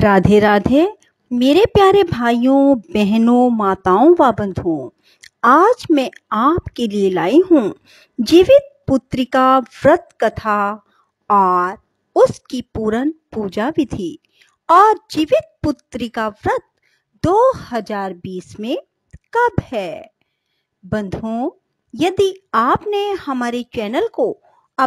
राधे राधे मेरे प्यारे भाइयों बहनों माताओं व बंधुओं आज मैं आपके लिए लाई हूँ जीवित पुत्रिका व्रत कथा और उसकी पूरन पूजा विधि और जीवित पुत्रिका व्रत 2020 में कब है बंधुओं यदि आपने हमारे चैनल को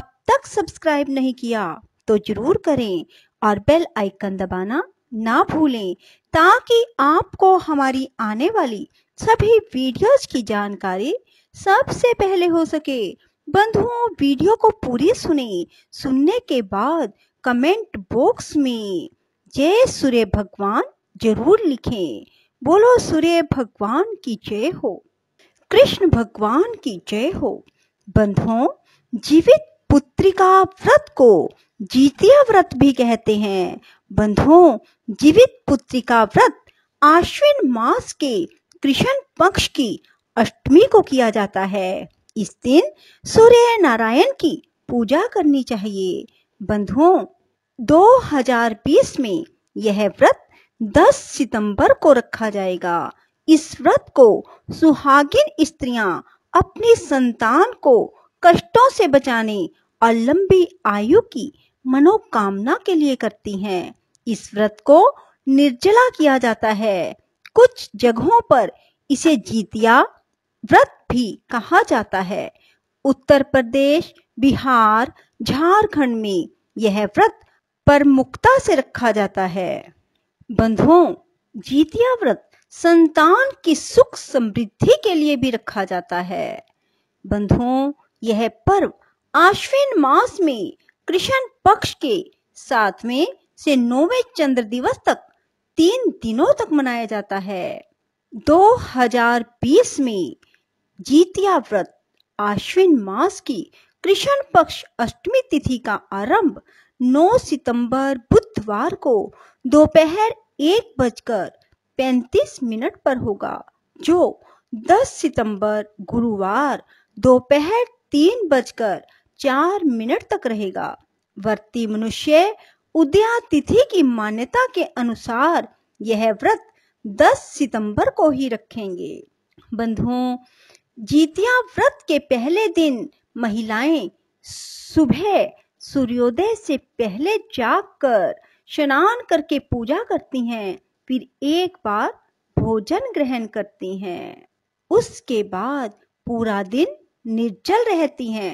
अब तक सब्सक्राइब नहीं किया तो जरूर करें और बेल आइकन दबाना ना भूलें ताकि आपको हमारी आने वाली सभी वीडियोस की जानकारी सबसे पहले हो सके बंधुओं वीडियो को पूरी सुने सुनने के बाद कमेंट बॉक्स में जय सूर्य भगवान जरूर लिखें बोलो सूर्य भगवान की जय हो कृष्ण भगवान की जय हो बंधुओं जीवित पुत्रिका व्रत को जीतिया व्रत भी कहते हैं बंधुओं जीवित पुत्री का व्रत आश्विन मास के कृष्ण पक्ष की अष्टमी को किया जाता है इस दिन सूर्य नारायण की पूजा करनी चाहिए बंधुओं 2020 में यह व्रत 10 सितंबर को रखा जाएगा इस व्रत को सुहागिन स्त्रियां अपनी संतान को कष्टों से बचाने और लंबी आयु की मनोकामना के लिए करती हैं। इस व्रत को निर्जला किया जाता है कुछ जगहों पर इसे जीतिया व्रत भी कहा जाता है उत्तर प्रदेश बिहार झारखंड में यह व्रत प्रमुखता से रखा जाता है बंधुओं जीतिया व्रत संतान की सुख समृद्धि के लिए भी रखा जाता है बंधुओं यह पर्व आश्विन मास में कृष्ण पक्ष के सातवें से नौवे चंद्र दिवस तक तीन दिनों तक मनाया जाता है 2020 में जीतिया व्रत आश्विन मास की कृष्ण पक्ष अष्टमी तिथि का आरंभ 9 सितंबर बुधवार को दोपहर एक बजकर पैतीस मिनट पर होगा जो 10 सितंबर गुरुवार दोपहर तीन बजकर चार मिनट तक रहेगा वर्ती मनुष्य उदया तिथि की मान्यता के अनुसार यह व्रत 10 सितंबर को ही रखेंगे बंधुओं जीतिया व्रत के पहले दिन महिलाएं सुबह सूर्योदय से पहले जागकर स्नान करके पूजा करती हैं फिर एक बार भोजन ग्रहण करती हैं उसके बाद पूरा दिन निर्जल रहती हैं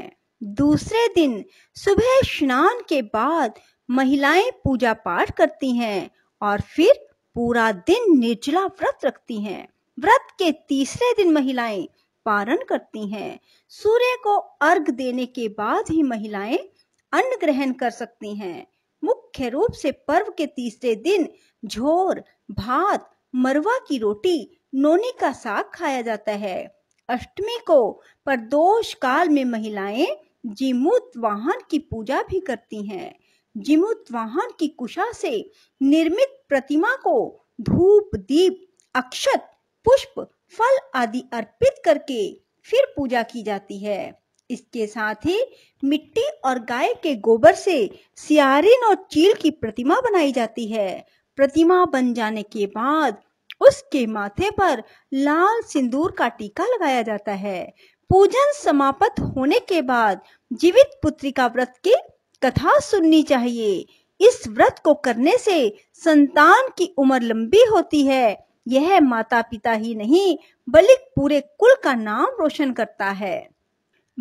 दूसरे दिन सुबह स्नान के बाद महिलाएं पूजा पाठ करती हैं और फिर पूरा दिन निर्जला व्रत रखती हैं व्रत के तीसरे दिन महिलाएं पारण करती हैं सूर्य को अर्घ देने के बाद ही महिलाएं अन्न ग्रहण कर सकती हैं मुख्य रूप से पर्व के तीसरे दिन झोर भात मरवा की रोटी नोनी का साग खाया जाता है अष्टमी को प्रदोष काल में महिलाएं जिमूत वाहन की पूजा भी करती हैं जिमूत वाहन की कुशा से निर्मित प्रतिमा को धूप दीप अक्षत पुष्प फल आदि अर्पित करके फिर पूजा की जाती है इसके साथ ही मिट्टी और गाय के गोबर से सियारिन और चील की प्रतिमा बनाई जाती है प्रतिमा बन जाने के बाद उसके माथे पर लाल सिंदूर का टीका लगाया जाता है पूजन समाप्त होने के बाद जीवित पुत्रिका व्रत की कथा सुननी चाहिए इस व्रत को करने से संतान की उम्र लंबी होती है यह माता पिता ही नहीं बल्कि पूरे कुल का नाम रोशन करता है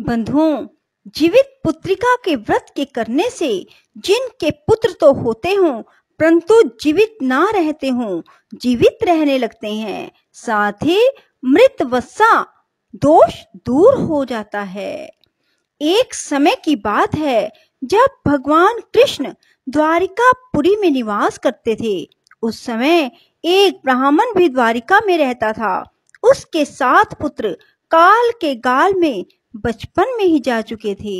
बंधुओं जीवित पुत्रिका के व्रत के करने से जिनके पुत्र तो होते हों परंतु जीवित ना रहते हों जीवित रहने लगते हैं साथ ही मृत वसा दोष दूर हो जाता है एक समय की बात है जब भगवान कृष्ण द्वारिकापुरी में निवास करते थे उस समय एक ब्राह्मण भी द्वारिका में रहता था उसके सात पुत्र काल के गाल में बचपन में ही जा चुके थे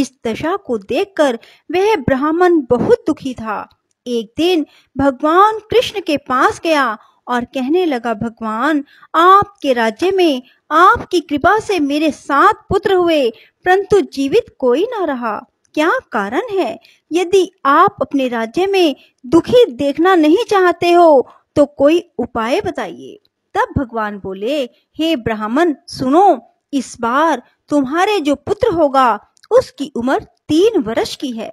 इस दशा को देखकर वह ब्राह्मण बहुत दुखी था एक दिन भगवान कृष्ण के पास गया और कहने लगा भगवान आपके राज्य में आपकी कृपा से मेरे सात पुत्र हुए परंतु जीवित कोई ना रहा क्या कारण है यदि आप अपने राज्य में दुखी देखना नहीं चाहते हो तो कोई उपाय बताइए तब भगवान बोले हे ब्राह्मण सुनो इस बार तुम्हारे जो पुत्र होगा उसकी उम्र तीन वर्ष की है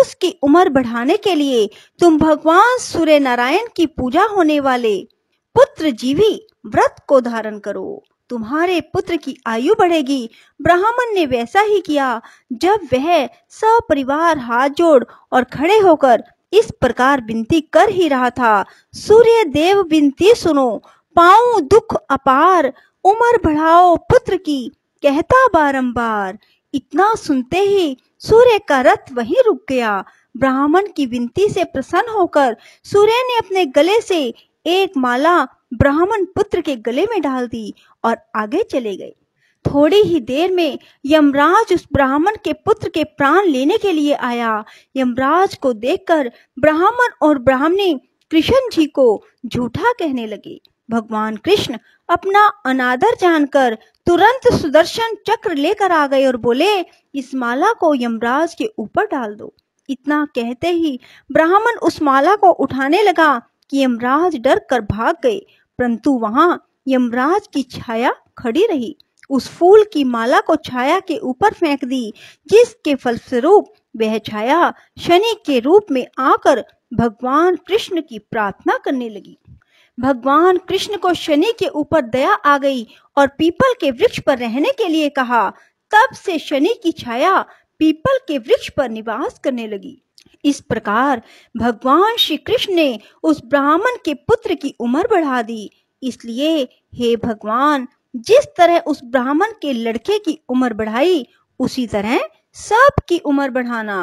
उसकी उम्र बढ़ाने के लिए तुम भगवान सूर्य नारायण की पूजा होने वाले पुत्र जीवी व्रत को धारण करो तुम्हारे पुत्र की आयु बढ़ेगी ब्राह्मण ने वैसा ही किया जब वह सपरिवार हाथ जोड़ और खड़े होकर इस प्रकार विनती कर ही रहा था सूर्य देव विनती सुनो पाओ दुख अपार उम्र बढ़ाओ पुत्र की कहता बारंबार इतना सुनते ही सूर्य का रथ वहीं रुक गया ब्राह्मण की विनती से प्रसन्न होकर सूर्य ने अपने गले से एक माला ब्राह्मण पुत्र के गले में डाल दी और आगे चले गए थोड़ी ही देर में यमराज उस ब्राह्मण के पुत्र के प्राण लेने के लिए आया यमराज को देखकर ब्राह्मण और ब्राह्मणी कृष्ण जी को झूठा कहने लगे भगवान कृष्ण अपना अनादर जानकर तुरंत सुदर्शन चक्र लेकर आ गए और बोले इस माला को यमराज के ऊपर डाल दो इतना कहते ही ब्राह्मण उस माला को उठाने लगा कि यमराज डर कर भाग गए परंतु वहां यमराज की छाया खड़ी रही उस फूल की माला को छाया के ऊपर फेंक दी जिसके फलस्वरूप वह छाया शनि के रूप में आकर भगवान कृष्ण की प्रार्थना करने लगी भगवान कृष्ण को शनि के ऊपर दया आ गई और पीपल के वृक्ष पर रहने के लिए कहा तब से शनि की छाया पीपल के वृक्ष पर निवास करने लगी इस प्रकार भगवान श्री कृष्ण ने उस ब्राह्मण के पुत्र की उम्र बढ़ा दी इसलिए हे भगवान जिस तरह उस ब्राह्मण के लड़के की उम्र बढ़ाई उसी तरह सब की उम्र बढ़ाना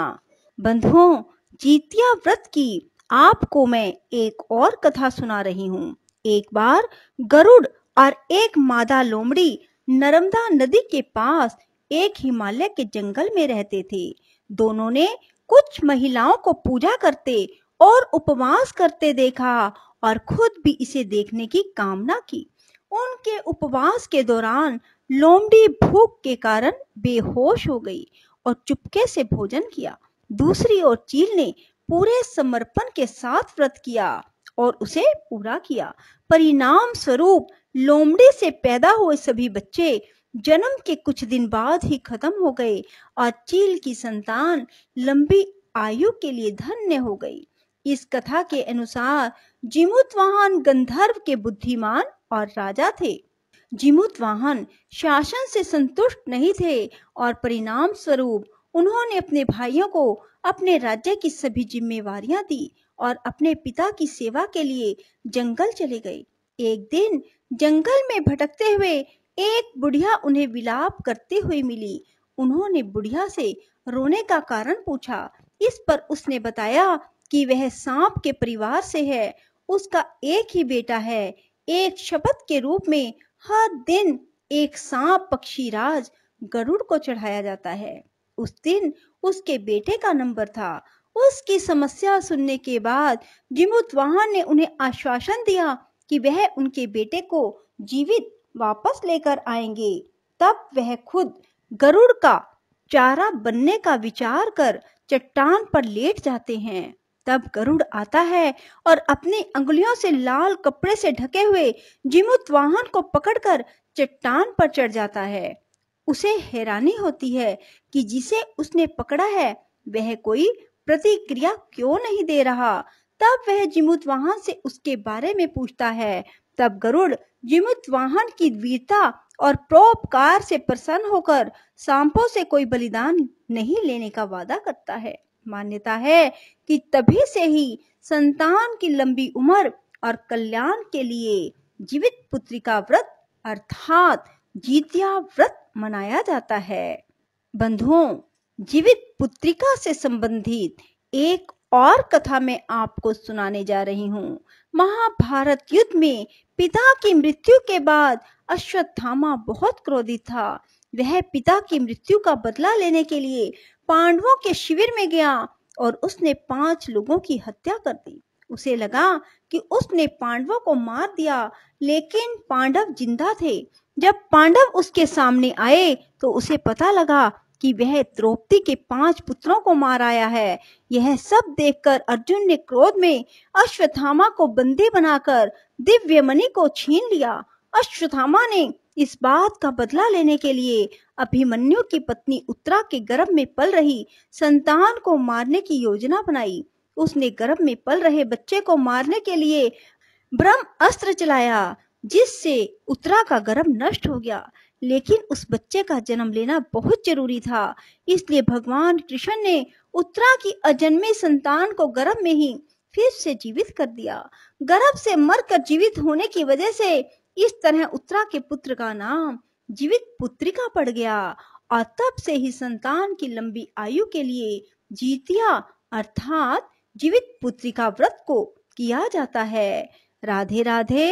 बंधुओं जीतिया व्रत की आपको मैं एक और कथा सुना रही हूँ एक बार गरुड़ और एक मादा लोमड़ी नर्मदा नदी के पास एक हिमालय के जंगल में रहते थे दोनों ने कुछ महिलाओं को पूजा करते और उपवास करते देखा और खुद भी इसे देखने की कामना की उनके उपवास के दौरान लोमड़ी भूख के कारण बेहोश हो गई और चुपके से भोजन किया दूसरी ओर चील ने पूरे समर्पण के साथ व्रत किया और उसे पूरा किया परिणाम स्वरूप लोमड़ी से पैदा हुए सभी बच्चे जन्म के कुछ दिन बाद ही खत्म हो गए और चील की संतान लंबी आयु के लिए धन्य हो गई इस कथा के अनुसार जिमुतवाहन गंधर्व के बुद्धिमान और राजा थे जिमुतवाहन शासन से संतुष्ट नहीं थे और परिणाम स्वरूप उन्होंने अपने भाइयों को अपने राज्य की सभी जिम्मेवार दी और अपने पिता की सेवा के लिए जंगल चले गए एक दिन जंगल में भटकते हुए एक बुढ़िया उन्हें विलाप करते हुए मिली उन्होंने बुढ़िया से रोने का कारण पूछा इस पर उसने बताया कि वह सांप के परिवार से है उसका एक ही बेटा है एक शपथ के रूप में हर दिन एक सांप पक्षी राज गरुड़ को चढ़ाया जाता है उस दिन उसके बेटे का नंबर था उसकी समस्या सुनने के बाद जिमुतवाहन ने उन्हें आश्वासन दिया कि वह उनके बेटे को जीवित वापस लेकर आएंगे तब वह खुद गरुड़ का चारा बनने का विचार कर चट्टान पर लेट जाते हैं तब गरुड़ आता है और अपनी अंगुलियों से लाल कपड़े से ढके हुए जिमुत वाहन को पकड़कर चट्टान पर चढ़ जाता है उसे हैरानी होती है कि जिसे उसने पकड़ा है वह कोई प्रतिक्रिया क्यों नहीं दे रहा तब वह जिमुत वाहन से उसके बारे में पूछता है तब गरुड़ जिमित वाहन की वीरता और प्रोपकार से प्रसन्न होकर सांपो से कोई बलिदान नहीं लेने का वादा करता है मान्यता है कि तभी से ही संतान की लंबी उम्र और कल्याण के लिए जीवित पुत्री का व्रत अर्थात जीतिया व्रत मनाया जाता है बंधुओं जीवित पुत्रिका से संबंधित एक और कथा में आपको सुनाने जा रही हूँ महाभारत युद्ध में पिता की मृत्यु के बाद अश्वत्थामा बहुत क्रोधित था वह पिता की मृत्यु का बदला लेने के लिए पांडवों के शिविर में गया और उसने पांच लोगों की हत्या कर दी उसे लगा कि उसने पांडवों को मार दिया लेकिन पांडव जिंदा थे जब पांडव उसके सामने आए तो उसे पता लगा कि वह द्रौपदी के पांच पुत्रों को मार आया है यह सब देखकर अर्जुन ने क्रोध में अश्वत्थामा को बंदी बनाकर दिव्य मणि को छीन लिया अश्वत्थामा ने इस बात का बदला लेने के लिए अभिमन्यु की पत्नी उत्तरा के गर्भ में पल रही संतान को मारने की योजना बनाई उसने गर्भ में पल रहे बच्चे को मारने के लिए ब्रह्म अस्त्र चलाया जिससे उतरा का गर्भ नष्ट हो गया लेकिन उस बच्चे का जन्म लेना बहुत जरूरी था इसलिए भगवान कृष्ण ने उत्तरा की अजन्मे संतान को गर्भ में ही फिर से जीवित कर दिया गर्भ से मरकर जीवित होने की वजह से इस तरह उत्तरा के पुत्र का नाम जीवित पुत्रिका पड़ गया और तब से ही संतान की लंबी आयु के लिए जीतिया अर्थात जीवित पुत्रिका व्रत को किया जाता है राधे राधे